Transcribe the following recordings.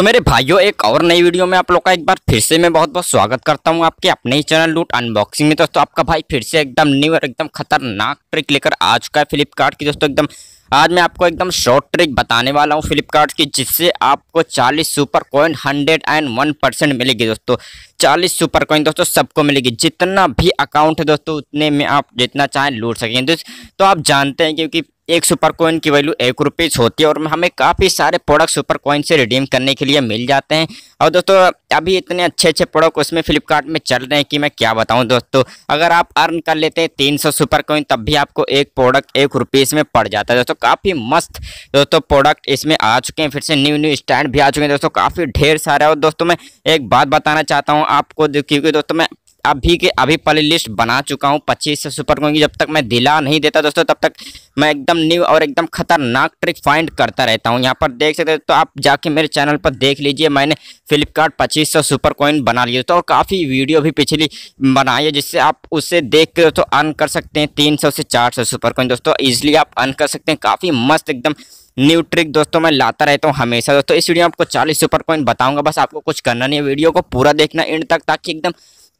तो मेरे भाइयों एक और नई वीडियो में आप लोग का एक बार फिर से मैं बहुत बहुत स्वागत करता हूं आपके अपने ही चैनल लूट अनबॉक्सिंग में दोस्तों आपका भाई फिर से एकदम न्यू और एकदम खतरनाक ट्रिक लेकर आ चुका है फ्लिपकार्ट की दोस्तों एकदम आज मैं आपको एकदम शॉर्ट ट्रिक बताने वाला हूँ फ्लिपकार्ट की जिससे आपको चालीस सुपर कॉइन वन परसेंट मिलेगी दोस्तों चालीस सुपर कॉइन दोस्तों सबको मिलेगी जितना भी अकाउंट है दोस्तों उतने में आप जितना चाहें लूट सकेंगे तो आप जानते हैं क्योंकि एक सुपर कॉइन की वैल्यू एक रुपीज़ होती है और हमें काफ़ी सारे प्रोडक्ट सुपर कॉइन से रिडीम करने के लिए मिल जाते हैं और दोस्तों अभी इतने अच्छे अच्छे प्रोडक्ट उसमें फ्लिपकार्ट में चल रहे हैं कि मैं क्या बताऊं दोस्तों अगर आप अर्न कर लेते हैं तीन सौ सुपर कॉइन तब भी आपको एक प्रोडक्ट एक रुपीज़ में पड़ जाता है दोस्तों काफ़ी मस्त दोस्तों प्रोडक्ट इसमें आ चुके हैं फिर से न्यू न्यू स्टैंड भी आ चुके हैं दोस्तों काफ़ी ढेर सारा और दोस्तों मैं एक बात बताना चाहता हूँ आपको क्योंकि दोस्तों मैं अभी के अभी पहले लिस्ट बना चुका हूँ पच्चीस से सुपर की जब तक मैं दिला नहीं देता दोस्तों तब तक मैं एकदम न्यू और एकदम खतरनाक ट्रिक फाइंड करता रहता हूँ यहाँ पर देख सकते हैं तो आप जाके मेरे चैनल पर देख लीजिए मैंने फ्लिपकार्ट पच्चीस सौ सुपर कॉइन बना लिया तो और काफ़ी वीडियो भी पिछली बनाई है जिससे आप उसे देख के दोस्तों अर्न कर सकते हैं तीन सौ से चार सौ सुपर कॉइन दोस्तों ईजिली आप अर्न कर सकते हैं काफ़ी मस्त एकदम न्यू ट्रिक दोस्तों मैं लाता रहता हूँ हमेशा दोस्तों इस वीडियो में आपको चालीस सुपर कॉइन बताऊँगा बस आपको कुछ करना नहीं है वीडियो को पूरा देखना एंड तक ताकि एकदम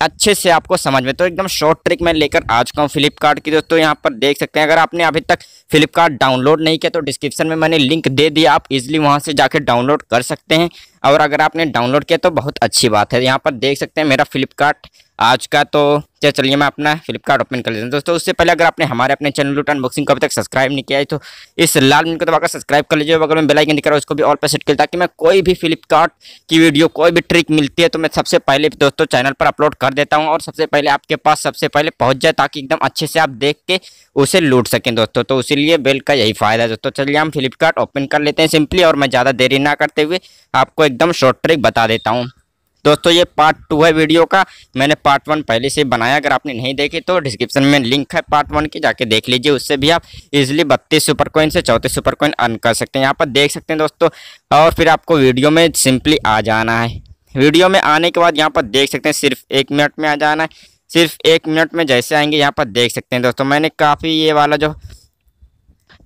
अच्छे से आपको समझ में तो एकदम शॉर्ट ट्रिक मैं लेकर आ चुका हूँ फ्लिपकार्ट की दोस्तों यहाँ पर देख सकते हैं अगर आपने अभी तक फ्लिपकार्ट डाउनलोड नहीं किया तो डिस्क्रिप्शन में मैंने लिंक दे दिया आप इजिली वहाँ से जाकर डाउनलोड कर सकते हैं और अगर आपने डाउनलोड किया तो बहुत अच्छी बात है यहाँ पर देख सकते हैं मेरा फ्लिपकार्ट आज का तो चलिए मैं अपना फ्लिपकार्ट ओपन कर लेता हूँ दोस्तों उससे पहले अगर आपने हमारे अपने चैनल लूट अनबॉक्सिंग को अभी तक सब्सक्राइब नहीं किया है तो इस लाल मिनट को दबाकर सब्सक्राइब कर लीजिए अगर मैं बेलाइकन दिखा रहा हूँ उसको भी ऑल पर सेट कर ताकि मैं कोई भी फ्लिपकार्ट की वीडियो कोई भी ट्रिक मिलती है तो मैं सबसे पहले दोस्तों चैनल पर अपलोड कर देता हूँ और सबसे पहले आपके पास सबसे पहले पहुँच जाए ताकि एकदम अच्छे से आप देख के उसे लूट सकें दोस्तों तो उसी लिए बेल का यही फ़ायदा है दोस्तों चलिए हम फ्लिपकार्ट ओपन कर लेते हैं सिंपली और मैं ज़्यादा देरी ना करते हुए आपको एकदम शॉर्ट ट्रिक बता देता हूँ दोस्तों ये पार्ट टू है वीडियो का मैंने पार्ट वन पहले से बनाया अगर आपने नहीं देखे तो डिस्क्रिप्शन में लिंक है पार्ट वन की जाके देख लीजिए उससे भी आप इजिली बत्तीस सुपर कॉइन से चौथे सुपर कॉइन अर्न कर सकते हैं यहाँ पर देख सकते हैं दोस्तों और फिर आपको वीडियो में सिंपली आ जाना है वीडियो में आने के बाद यहाँ पर देख सकते हैं सिर्फ एक मिनट में आ जाना है सिर्फ एक मिनट में जैसे आएंगे यहाँ पर देख सकते हैं दोस्तों मैंने काफ़ी ये वाला जो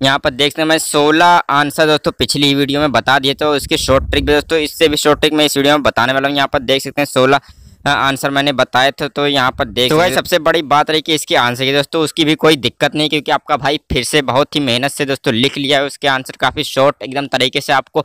यहाँ पर देख सकते हैं मैं सोलह आंसर दोस्तों पिछली वीडियो में बता दिए तो इसके शॉर्ट ट्रिक भी दोस्तों इससे भी शॉर्ट ट्रिक मैं इस वीडियो में बताने वाला हूँ यहाँ पर देख सकते हैं सोलह आंसर मैंने बताए थे तो यहाँ पर देख तो सबसे बड़ी बात रही कि इसके आंसर की दोस्तों उसकी भी कोई दिक्कत नहीं क्योंकि आपका भाई फिर से बहुत ही मेहनत से दोस्तों लिख लिया है उसके आंसर काफ़ी शॉर्ट एकदम तरीके से आपको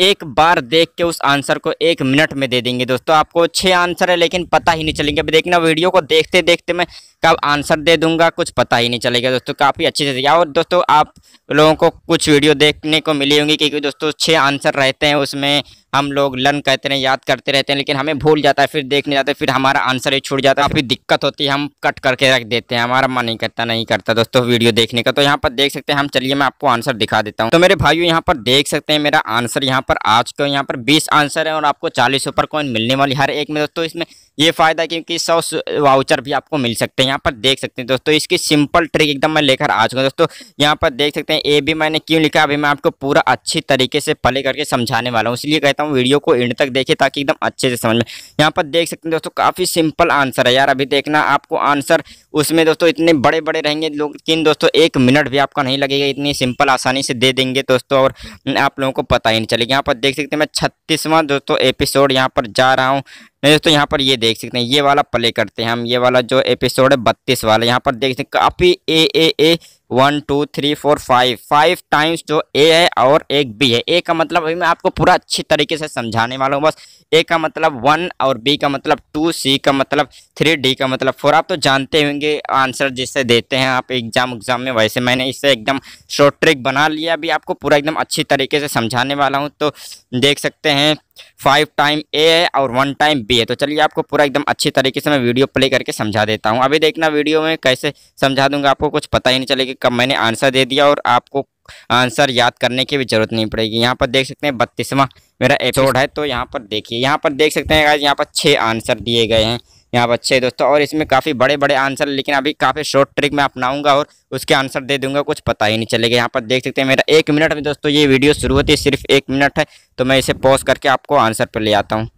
एक बार देख के उस आंसर को एक मिनट में दे देंगे दोस्तों आपको छः आंसर है लेकिन पता ही नहीं चलेंगे अभी देखना वीडियो को देखते देखते मैं कब आंसर दे दूंगा कुछ पता ही नहीं चलेगा दोस्तों काफ़ी अच्छे से और दोस्तों आप लोगों को कुछ वीडियो देखने को मिली होंगी क्योंकि दोस्तों छः आंसर रहते हैं उसमें हम लोग लर्न करते हैं याद करते रहते हैं लेकिन हमें भूल जाता है फिर देखने जाते हैं फिर हमारा आंसर ही छूट जाता है काफी दिक्कत होती है हम कट करके रख देते हैं हमारा मन नहीं करता नहीं करता दोस्तों वीडियो देखने का तो यहाँ पर देख सकते हैं हम चलिए मैं आपको आंसर दिखा देता हूँ तो मेरे भाइयों यहाँ पर देख सकते हैं मेरा आंसर यहाँ यहाँ पर आज के तो यहाँ पर बीस आंसर है और आपको चालीस सुपर कॉइन मिलने वाली हर एक में दोस्तों इसमें ये फ़ायदा क्योंकि सौ वाउचर भी आपको मिल सकते हैं यहाँ पर देख सकते हैं दोस्तों इसकी सिंपल ट्रिक एकदम मैं लेकर आ चुका दोस्तों यहाँ पर देख सकते हैं ए भी मैंने क्यों लिखा अभी मैं आपको पूरा अच्छी तरीके से पले करके समझाने वाला हूँ इसलिए कहता हूँ वीडियो को एंड तक देखें ताकि एकदम अच्छे से समझ में यहाँ पर देख सकते हैं दोस्तों काफ़ी सिंपल आंसर है यार अभी देखना आपको आंसर उसमें दोस्तों इतने बड़े बड़े रहेंगे लेकिन दोस्तों एक मिनट भी आपका नहीं लगेगा इतनी सिंपल आसानी से दे देंगे दोस्तों और आप लोगों को पता ही नहीं चलेगा यहाँ पर देख सकते हैं मैं छत्तीसवां दोस्तों एपिसोड यहाँ पर जा रहा हूँ नहीं तो दोस्तों यहाँ पर ये देख सकते हैं ये वाला प्ले करते हैं हम ये वाला जो एपिसोड है बत्तीस वाला यहाँ पर देख सकते हैं काफ़ी A A A one two three four five five times जो ए है और एक बी है ए का मतलब अभी मैं आपको पूरा अच्छी तरीके से समझाने वाला हूँ बस ए का मतलब वन और बी का मतलब टू सी का मतलब थ्री डी का मतलब फोर आप तो जानते होंगे आंसर जिससे देते हैं आप एग्जाम उग्जाम में वैसे मैंने इससे एकदम शॉर्ट ट्रिक बना लिया अभी आपको पूरा एकदम अच्छी तरीके से समझाने वाला हूँ तो देख सकते हैं फाइव टाइम ए है और वन टाइम बी है तो चलिए आपको पूरा एकदम अच्छी तरीके से मैं वीडियो प्ले करके समझा देता हूँ अभी देखना वीडियो में कैसे समझा दूंगा आपको कुछ पता ही नहीं चलेगा का मैंने आंसर दे दिया और आपको आंसर याद करने की भी जरूरत नहीं पड़ेगी यहाँ पर देख सकते हैं बत्तीसवा मेरा एपिसोड है तो यहाँ पर देखिए यहाँ पर देख सकते हैं यहाँ पर छः आंसर दिए गए हैं यहाँ पर छः दोस्तों और इसमें काफ़ी बड़े बड़े आंसर लेकिन अभी काफ़ी शॉर्ट ट्रिक मैं अपनाऊंगा और उसके आंसर दे दूंगा कुछ पता ही नहीं चलेगा यहाँ पर देख सकते हैं मेरा एक मिनट में दोस्तों ये वीडियो शुरू होती है सिर्फ एक मिनट है तो मैं इसे पॉज करके आपको आंसर पर ले आता हूँ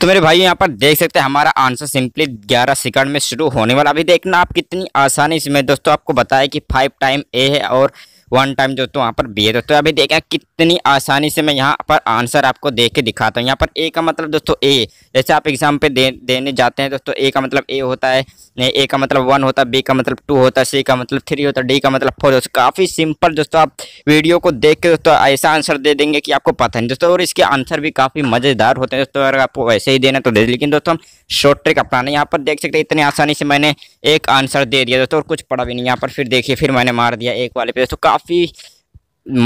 तो मेरे भाई यहाँ पर देख सकते हैं हमारा आंसर सिंपली 11 सेकंड में शुरू होने वाला अभी देखना आप कितनी आसानी से मैं दोस्तों आपको बताया कि फाइव टाइम ए है और वन टाइम दोस्तों वहाँ पर बी है दोस्तों अभी देखें कितनी आसानी से मैं यहाँ पर आंसर आपको देख के दिखाता हूँ यहाँ पर ए का मतलब दोस्तों ए जैसे आप एग्जाम पे दे, देने जाते हैं दोस्तों ए का मतलब ए होता है ए का मतलब वन होता है बी का मतलब टू होता है सी का मतलब थ्री होता है डी का मतलब फोर होता काफ़ी सिंपल दोस्तों आप वीडियो को देख के दोस्तों ऐसा आंसर दे देंगे कि आपको पता नहीं दोस्तों और इसके आंसर भी काफ़ी मज़ेदार होते हैं दोस्तों अगर आपको वैसे ही देना तो दे लेकिन दोस्तों हम शॉर्ट ट्रिक अपनाने यहाँ पर देख सकते हैं इतनी आसानी से मैंने एक आंसर दे दिया दोस्तों और कुछ पड़ा भी नहीं यहाँ पर फिर देखिए फिर मैंने मार दिया एक वाले पे दोस्तों काफ़ी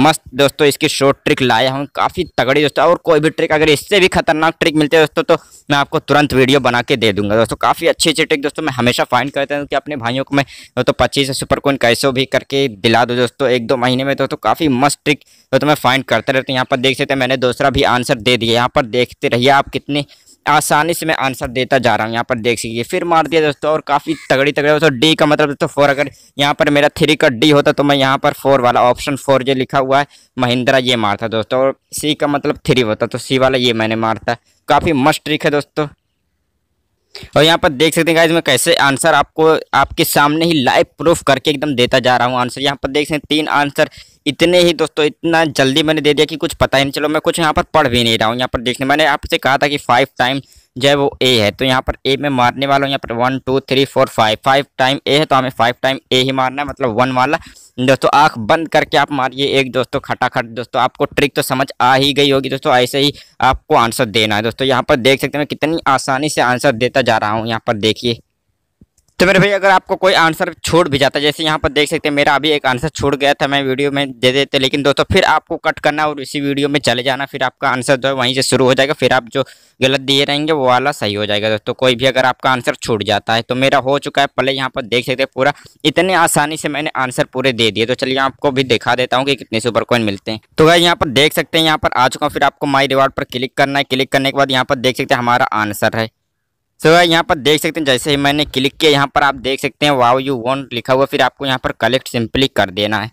मस्त दोस्तों इसकी शॉर्ट ट्रिक लाया हूँ काफ़ी तगड़ी दोस्तों और कोई भी ट्रिक अगर इससे भी खतरनाक ट्रिक मिलती है दोस्तों तो मैं आपको तुरंत वीडियो बना के दे दूंगा दोस्तों काफ़ी अच्छी अच्छी ट्रिक दोस्तों मैं हमेशा फाइंड करता हूँ कि अपने भाइयों को मैं दोस्तों पच्चीस सुपर कोइन कैसे भी करके दिला दो दोस्तों एक दो महीने में दोस्तों काफ़ी मस्त ट्रिक दोस्तों मैं फाइंड करते रहते हूँ यहाँ पर देख सकते हैं मैंने दूसरा भी आंसर दे दिया यहाँ पर देखते रहिए आप कितने आसानी से मैं आंसर देता जा रहा हूँ यहाँ पर देख सकिए फिर मार दिया दोस्तों और काफ़ी तगड़ी तगड़ी दोस्तों डी का मतलब दोस्तों फोर अगर यहाँ पर मेरा थ्री का डी होता तो मैं यहाँ पर फोर वाला ऑप्शन फोर जो लिखा हुआ है महिंद्रा ये मारता दोस्तों और सी का मतलब थ्री होता तो सी वाला ये मैंने मारता काफ़ी मस्त ट्रिक है दोस्तों और यहाँ पर देख सकते हैं गाइज मैं कैसे आंसर आपको आपके सामने ही लाइव प्रूफ करके एकदम देता जा रहा हूँ आंसर यहाँ पर देख सकते हैं तीन आंसर इतने ही दोस्तों इतना जल्दी मैंने दे दिया कि कुछ पता ही नहीं चलो मैं कुछ यहाँ पर पढ़ भी नहीं रहा हूँ यहाँ पर देखने मैंने आपसे कहा था कि फाइव टाइम जो है वो ए है तो यहाँ पर ए में मारने वाला हूँ यहाँ पर one two three four five five time A है तो हमें फाइव टाइम ए ही मारना है मतलब वन वाला दोस्तों आंख बंद करके आप मारिए एक दोस्तों खटाखट दोस्तों आपको ट्रिक तो समझ आ ही गई होगी दोस्तों ऐसे ही आपको आंसर देना है दोस्तों यहाँ पर देख सकते हैं मैं कितनी आसानी से आंसर देता जा रहा हूँ यहाँ पर देखिए तो मेरे भाई अगर आपको कोई आंसर छोड़ भी जाता है जैसे यहाँ पर देख सकते हैं मेरा अभी एक आंसर छोड़ गया था मैं वीडियो में दे देते लेकिन दोस्तों फिर आपको कट करना और इसी वीडियो में चले जाना फिर आपका आंसर जो है वहीं से शुरू हो जाएगा फिर आप जो गलत दिए रहेंगे वो वाला सही हो जाएगा दोस्तों कोई भी अगर आपका आंसर छूट जाता है तो मेरा हो चुका है पहले यहाँ पर देख सकते हैं पूरा इतने आसानी से मैंने आंसर पूरे दे दिए तो चलिए आपको भी दिखा देता हूँ कि कितने सुपर कॉइन मिलते हैं तो भाई यहाँ पर देख सकते हैं यहाँ पर आ चुका हूँ फिर आपको माई रिवार्ड पर क्लिक करना है क्लिक करने के बाद यहाँ पर देख सकते हैं हमारा आंसर है सो so, यहाँ पर देख सकते हैं जैसे ही मैंने क्लिक किया यहाँ पर आप देख सकते हैं वाव यू वॉन्ट लिखा हुआ फिर आपको यहाँ पर कलेक्ट सिंपली कर देना है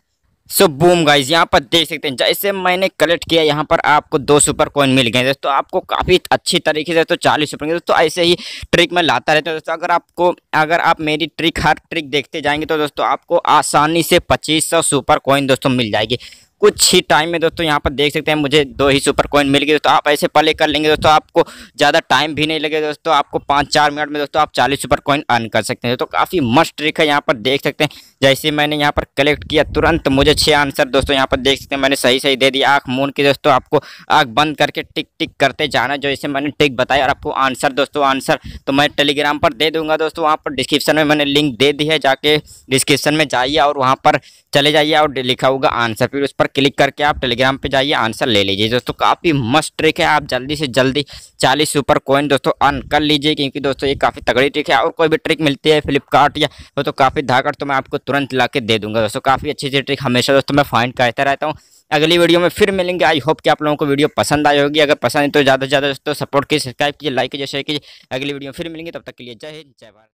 सो बूम गाइज यहाँ पर देख सकते हैं जैसे मैंने कलेक्ट किया यहाँ पर आपको दो सुपर कॉइन मिल गए दोस्तों आपको काफ़ी अच्छी तरीके से दोस्तों चालीस सुपर दोस्तों ऐसे ही ट्रिक मैं लाता रहता हूँ दोस्तों अगर आपको अगर आप मेरी ट्रिक हर ट्रिक देखते जाएंगे तो दोस्तों आपको आसानी से पच्चीस सौ सुपर कॉइन दोस्तों मिल जाएगी कुछ ही टाइम में दोस्तों यहाँ पर देख सकते हैं मुझे दो ही सुपर कॉइन मिल गए दोस्तों आप ऐसे पहले कर लेंगे दोस्तों आपको ज़्यादा टाइम भी नहीं लगेगा दोस्तों आपको पाँच चार मिनट में दोस्तों आप चालीस सुपर कॉइन अर्न कर सकते हैं दोस्तों काफ़ी मस्त ट्रिक है यहाँ पर देख सकते हैं जैसे मैंने यहाँ पर कलेक्ट किया तुरंत मुझे छः आंसर दोस्तों यहाँ पर देख सकते हैं मैंने सही सही दे दिया आँख मून की दोस्तों आपको आँख बंद करके टिक टिक करते जाना जो इसे मैंने टिक बताया और आपको आंसर दोस्तों आंसर तो मैं टेलीग्राम पर दे दूँगा दोस्तों वहाँ पर डिस्क्रिप्शन में मैंने लिंक दे दी है जाके डिस्क्रिप्शन में जाइए और वहाँ पर चले जाइए और लिखा होगा आंसर फिर उस पर पर क्लिक करके आप टेलीग्राम पे जाइए आंसर ले लीजिए दोस्तों काफ़ी मस्त ट्रिक है आप जल्दी से जल्दी चालीस सुपर कॉइन दोस्तों अर्न कर लीजिए क्योंकि दोस्तों ये काफ़ी तगड़ी ट्रिक है और कोई भी ट्रिक मिलती है फ्लिपकार्ट या वो तो काफ़ी धाकड़ तो मैं आपको तुरंत ला दे दूंगा दोस्तों काफ़ी अच्छी अच्छी ट्रिक हमेशा दोस्तों मैं फाइंड करता रहता हूँ अगली वीडियो में फिर मिलेंगे आई होप कि आप लोगों को वीडियो पसंद आई होगी अगर पसंद है तो ज़्यादा से ज़्यादा दोस्तों सपोर्ट कीजिए सब्सक्राइब कीजिए लाइक कीजिए शेयर कीजिए अगली वीडियो में फिर मिलेंगे तब तक के लिए जय हिंद जय भारत